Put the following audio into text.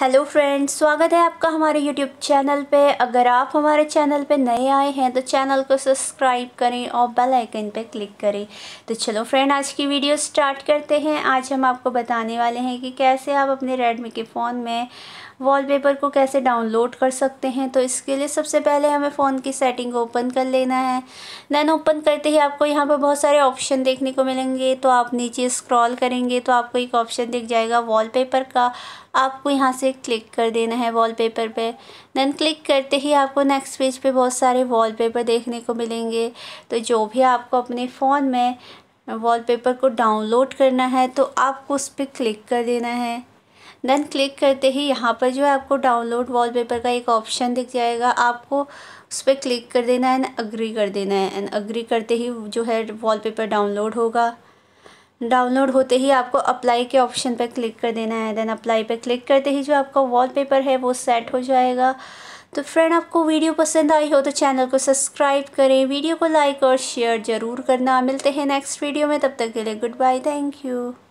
hello friends स्वागत है आपका हमारे यूट्यूब चैनल पे अगर आप हमारे चैनल पे नए आए हैं तो चैनल को सब्सक्राइब करें और बेल आइकन पे क्लिक करें तो चलो फ्रेंड आज की वीडियो स्टार्ट करते हैं आज हम आपको बताने वाले हैं कि कैसे आप अपने रेडमी के फ़ोन में वॉलपेपर को कैसे डाउनलोड कर सकते हैं तो इसके लिए सबसे पहले हमें फ़ोन की सेटिंग ओपन कर लेना है देन ओपन करते ही आपको यहाँ पर बहुत सारे ऑप्शन देखने को मिलेंगे तो आप नीचे स्क्रॉल करेंगे तो आपको एक ऑप्शन दिख जाएगा वॉलपेपर का आपको यहाँ से क्लिक कर देना है वॉलपेपर पे देन क्लिक करते ही आपको नेक्स्ट पेज पे बहुत सारे वॉलपेपर देखने को मिलेंगे तो जो भी आपको अपने फ़ोन में वॉलपेपर को डाउनलोड करना है तो आपको उस पर क्लिक कर देना है देन क्लिक करते ही यहाँ पर जो है आपको डाउनलोड वॉलपेपर का एक ऑप्शन दिख जाएगा आपको उस पर क्लिक कर देना है एंड अग्री कर देना है एंड अग्री करते ही जो है वॉलपेपर डाउनलोड होगा डाउनलोड होते ही आपको अप्लाई के ऑप्शन पर क्लिक कर देना है देन अप्लाई पर क्लिक करते ही जो आपका वॉलपेपर है वो सेट हो जाएगा तो फ्रेंड आपको वीडियो पसंद आई हो तो चैनल को सब्सक्राइब करें वीडियो को लाइक और शेयर ज़रूर करना मिलते हैं नेक्स्ट वीडियो में तब तक के लिए गुड बाय थैंक यू